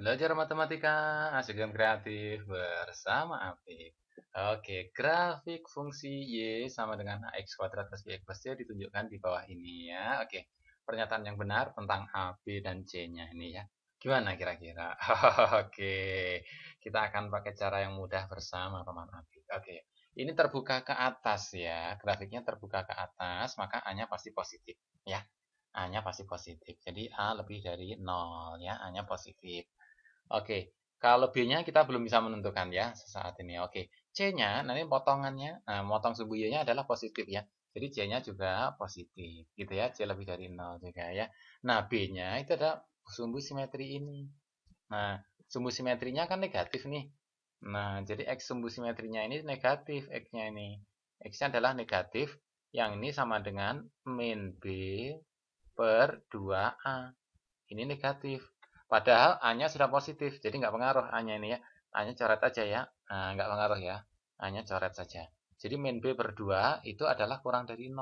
Belajar matematika asik dan kreatif bersama Apik. Oke, grafik fungsi Y sama dengan AX kuadrat plus BX plus C ditunjukkan di bawah ini ya. Oke, pernyataan yang benar tentang A, B, dan C-nya ini ya. Gimana kira-kira? Oke, kita akan pakai cara yang mudah bersama teman Apik. Oke, ini terbuka ke atas ya. Grafiknya terbuka ke atas, maka A-nya pasti positif ya. A-nya pasti positif. Jadi A lebih dari 0 ya, A-nya positif. Oke, kalau B-nya kita belum bisa menentukan ya sesaat ini. Oke, C-nya nanti potongannya, nah, motong sumbu Y-nya adalah positif ya. Jadi C-nya juga positif gitu ya, C lebih dari 0 juga ya. Nah, B-nya itu ada sumbu simetri ini. Nah, sumbu simetrinya kan negatif nih. Nah, jadi X sumbu simetrinya ini negatif X-nya ini. X-nya adalah negatif, yang ini sama dengan min B per 2A. Ini negatif. Padahal A-nya sudah positif, jadi nggak pengaruh A-nya ini ya. A-nya coret aja ya, nah, nggak pengaruh ya. A-nya coret saja. Jadi min B per 2 itu adalah kurang dari 0.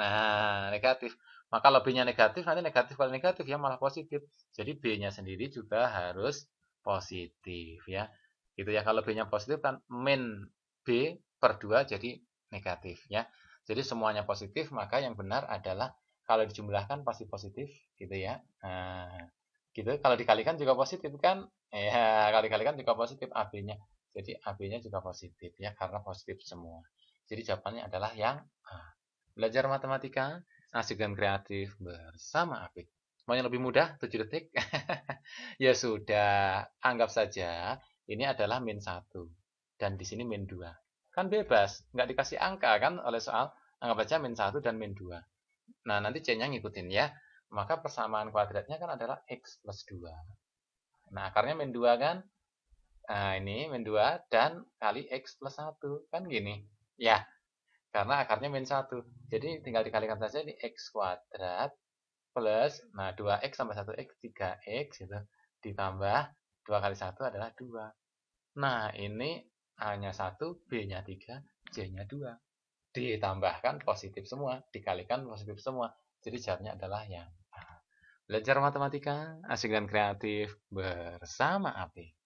Nah, negatif. Maka lebihnya negatif, nanti negatif kalau negatif ya malah positif. Jadi B-nya sendiri juga harus positif ya. Itu ya kalau B-nya positif kan min B per 2 jadi negatif ya. Jadi semuanya positif, maka yang benar adalah kalau dijumlahkan pasti positif gitu ya. Nah, gitu kalau dikalikan juga positif kan ya kalau dikalikan juga positif AB-nya jadi AB-nya juga positif ya karena positif semua jadi jawabannya adalah yang A belajar matematika asik dan kreatif bersama Apik semuanya lebih mudah 7 detik ya sudah anggap saja ini adalah min 1 dan di sini min 2 kan bebas nggak dikasih angka kan oleh soal anggap aja min 1 dan min 2 nah nanti C nya ngikutin ya maka persamaan kuadratnya kan adalah X plus 2. Nah, akarnya min 2 kan? Nah, ini min 2 dan kali X plus 1. Kan gini. Ya, karena akarnya min 1. Jadi tinggal dikalikan saja di X kuadrat plus, nah 2X tambah 1X, 3X gitu. Ditambah 2 kali 1 adalah 2. Nah, ini A-nya 1, B-nya 3, C-nya 2. Ditambahkan positif semua, dikalikan positif semua. Jadi jawabnya adalah yang Belajar matematika, asik dan kreatif bersama Api.